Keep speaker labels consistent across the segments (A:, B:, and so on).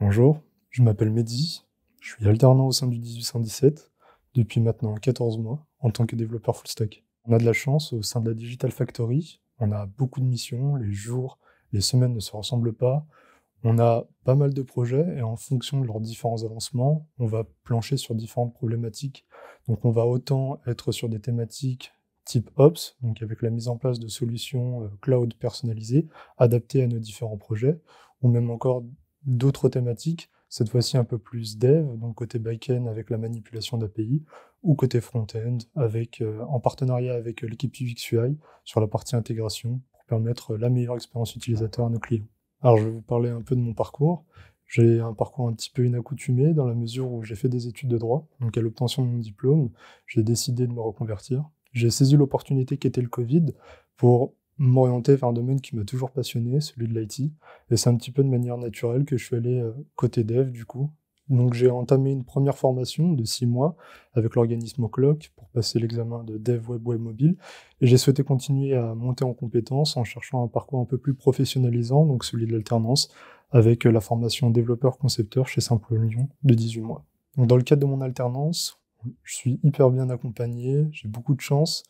A: Bonjour, je m'appelle Mehdi, je suis alternant au sein du 1817 depuis maintenant 14 mois en tant que développeur full stack. On a de la chance au sein de la Digital Factory, on a beaucoup de missions, les jours, les semaines ne se ressemblent pas, on a pas mal de projets et en fonction de leurs différents avancements, on va plancher sur différentes problématiques. Donc on va autant être sur des thématiques type Ops, donc avec la mise en place de solutions euh, cloud personnalisées, adaptées à nos différents projets, ou même encore d'autres thématiques, cette fois-ci un peu plus dev, donc côté back-end avec la manipulation d'API, ou côté front-end avec, euh, en partenariat avec euh, l'équipe UX sur la partie intégration pour permettre euh, la meilleure expérience utilisateur à nos clients. Alors je vais vous parler un peu de mon parcours. J'ai un parcours un petit peu inaccoutumé dans la mesure où j'ai fait des études de droit. Donc à l'obtention de mon diplôme, j'ai décidé de me reconvertir. J'ai saisi l'opportunité qu'était le Covid pour m'orienter vers un domaine qui m'a toujours passionné, celui de l'IT. Et c'est un petit peu de manière naturelle que je suis allé euh, côté dev, du coup. Donc j'ai entamé une première formation de six mois avec l'organisme O'Clock pour passer l'examen de dev web web mobile. Et j'ai souhaité continuer à monter en compétences en cherchant un parcours un peu plus professionnalisant, donc celui de l'alternance, avec euh, la formation développeur-concepteur chez Simple Lyon de 18 mois. dans le cadre de mon alternance, je suis hyper bien accompagné, j'ai beaucoup de chance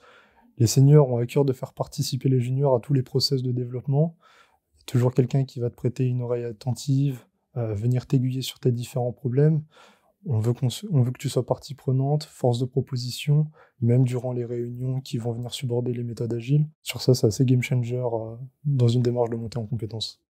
A: les seniors ont à cœur de faire participer les juniors à tous les process de développement. toujours quelqu'un qui va te prêter une oreille attentive, euh, venir t'aiguiller sur tes différents problèmes. On veut, veut que tu sois partie prenante, force de proposition, même durant les réunions qui vont venir suborder les méthodes agiles. Sur ça, c'est assez game changer euh, dans une démarche de montée en compétences.